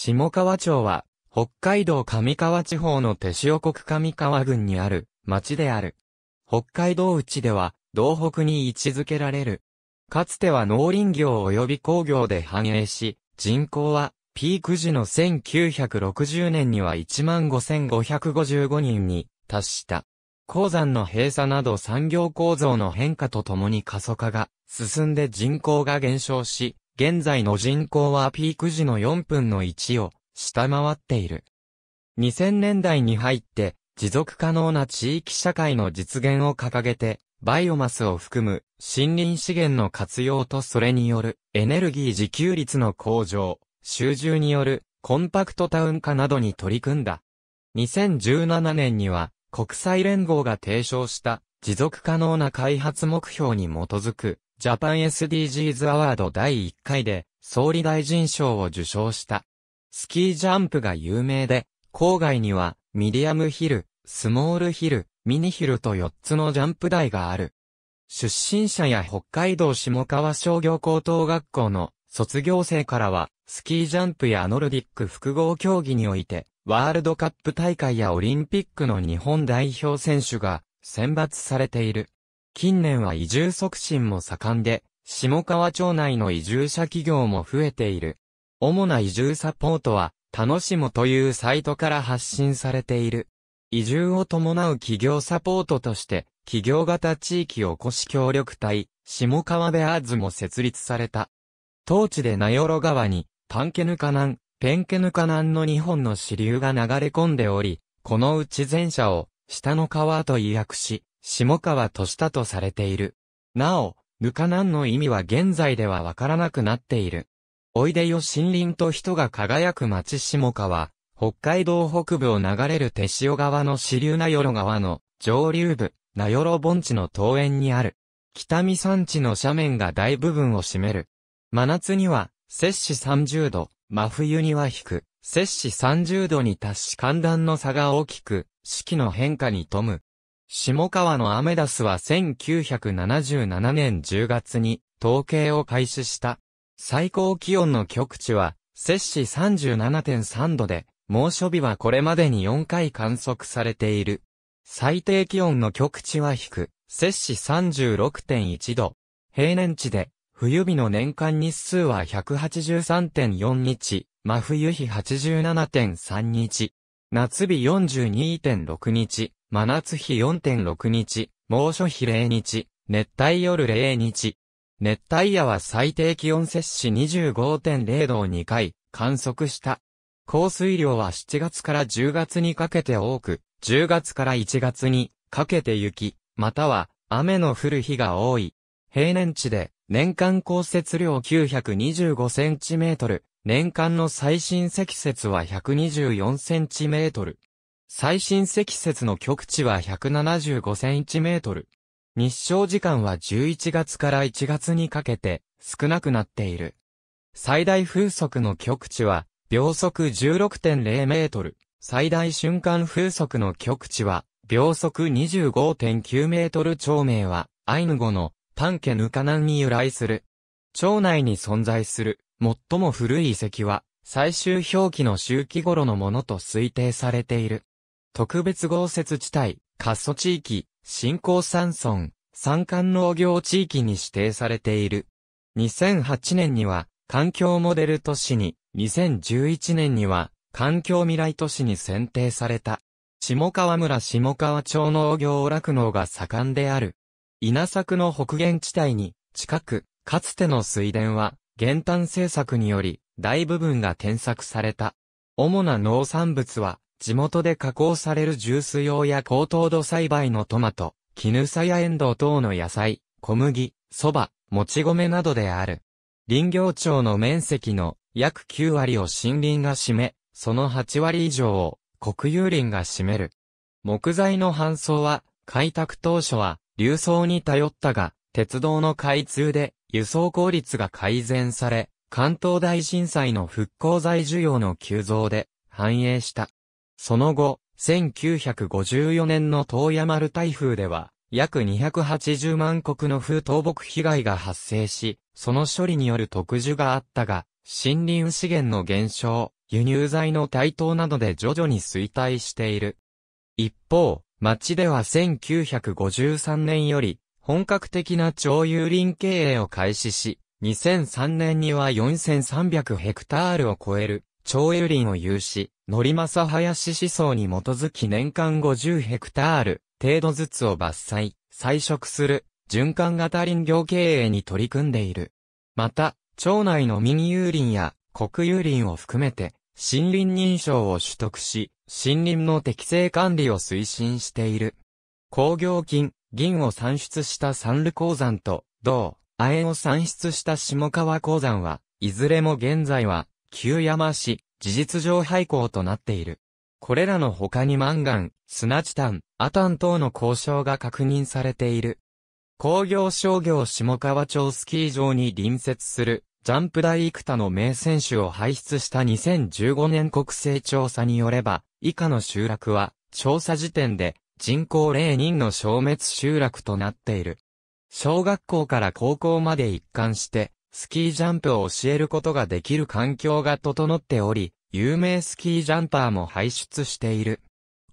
下川町は、北海道上川地方の手塩国上川郡にある町である。北海道内では、道北に位置づけられる。かつては農林業及び工業で繁栄し、人口は、ピーク時の1960年には15,555人に達した。鉱山の閉鎖など産業構造の変化とともに過疎化が進んで人口が減少し、現在の人口はピーク時の4分の1を下回っている。2000年代に入って持続可能な地域社会の実現を掲げて、バイオマスを含む森林資源の活用とそれによるエネルギー自給率の向上、集中によるコンパクトタウン化などに取り組んだ。2017年には国際連合が提唱した持続可能な開発目標に基づくジャパン SDGs アワード第1回で総理大臣賞を受賞した。スキージャンプが有名で、郊外にはミディアムヒル、スモールヒル、ミニヒルと4つのジャンプ台がある。出身者や北海道下川商業高等学校の卒業生からは、スキージャンプやノルディック複合競技において、ワールドカップ大会やオリンピックの日本代表選手が選抜されている。近年は移住促進も盛んで、下川町内の移住者企業も増えている。主な移住サポートは、楽しむというサイトから発信されている。移住を伴う企業サポートとして、企業型地域おこし協力隊、下川ベアーズも設立された。当地で名寄川に、タンケヌカナン、ペンケヌカナンの2本の支流が流れ込んでおり、このうち前者を、下の川と意訳し、下川としたとされている。なお、ぬかなんの意味は現在ではわからなくなっている。おいでよ森林と人が輝く町下川、北海道北部を流れる手塩川の支流名寄川の上流部、名寄盆地の東園にある。北見山地の斜面が大部分を占める。真夏には、摂氏30度、真冬には低く、摂氏30度に達し寒暖の差が大きく、四季の変化に富む。下川のアメダスは1977年10月に統計を開始した。最高気温の極地は、摂氏37.3度で、猛暑日はこれまでに4回観測されている。最低気温の極地は低、摂氏36.1度。平年値で、冬日の年間日数は183.4日、真冬日87.3日。夏日42.6日、真夏日4.6日、猛暑日0日、熱帯夜0日。熱帯夜は最低気温摂氏25.0度を2回観測した。降水量は7月から10月にかけて多く、10月から1月にかけて雪、または雨の降る日が多い。平年値で年間降雪量925センチメートル、年間の最深積雪は124センチメートル。最深積雪の極地は175センチメートル。日照時間は11月から1月にかけて少なくなっている。最大風速の極地は秒速16.0メートル。最大瞬間風速の極地は秒速25.9メートル町名はアイヌ語のタンケヌカナンに由来する。町内に存在する最も古い遺跡は、最終表記の周期頃のものと推定されている。特別豪雪地帯、滑走地域、新興山村、山間農業地域に指定されている。2008年には、環境モデル都市に、2011年には、環境未来都市に選定された。下川村下川町農業落農が盛んである。稲作の北限地帯に、近く、かつての水田は、減反政策により、大部分が転作された。主な農産物は、地元で加工されるジュース用や高糖度栽培のトマト、絹さやエンドウ等の野菜、小麦、蕎麦、もち米などである。林業庁の面積の約9割を森林が占め、その8割以上を国有林が占める。木材の搬送は、開拓当初は、流送に頼ったが、鉄道の開通で、輸送効率が改善され、関東大震災の復興財需要の急増で反映した。その後、1954年の東山る台風では、約280万国の風倒木被害が発生し、その処理による特需があったが、森林資源の減少、輸入材の台頭などで徐々に衰退している。一方、町では1953年より、本格的な超有林経営を開始し、2003年には4300ヘクタールを超える超有林を有し、のりまさ林思想に基づき年間50ヘクタール程度ずつを伐採、採食する循環型林業経営に取り組んでいる。また、町内の民有林や国有林を含めて森林認証を取得し、森林の適正管理を推進している。工業金、銀を産出した三ル鉱山と、銅、亜鉛を産出した下川鉱山は、いずれも現在は、旧山市、事実上廃校となっている。これらの他にマンガン、砂チタン、アタン等の交渉が確認されている。工業商業下川町スキー場に隣接する、ジャンプ台幾多の名選手を輩出した2015年国勢調査によれば、以下の集落は、調査時点で、人口0人の消滅集落となっている。小学校から高校まで一貫して、スキージャンプを教えることができる環境が整っており、有名スキージャンパーも輩出している。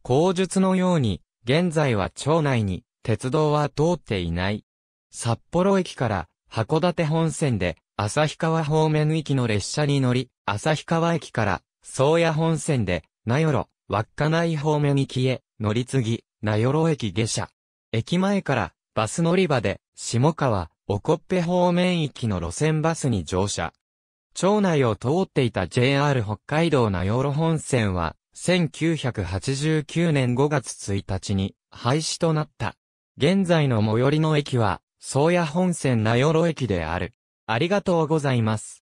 口述のように、現在は町内に、鉄道は通っていない。札幌駅から函館本線で旭川方面行きの列車に乗り、旭川駅から宗谷本線で名寄、稚内方面行きへ乗り継ぎ、名寄駅下車。駅前からバス乗り場で下川、おこっぺ方面行きの路線バスに乗車。町内を通っていた JR 北海道名寄本線は1989年5月1日に廃止となった。現在の最寄りの駅は、宗谷本線名寄駅である。ありがとうございます。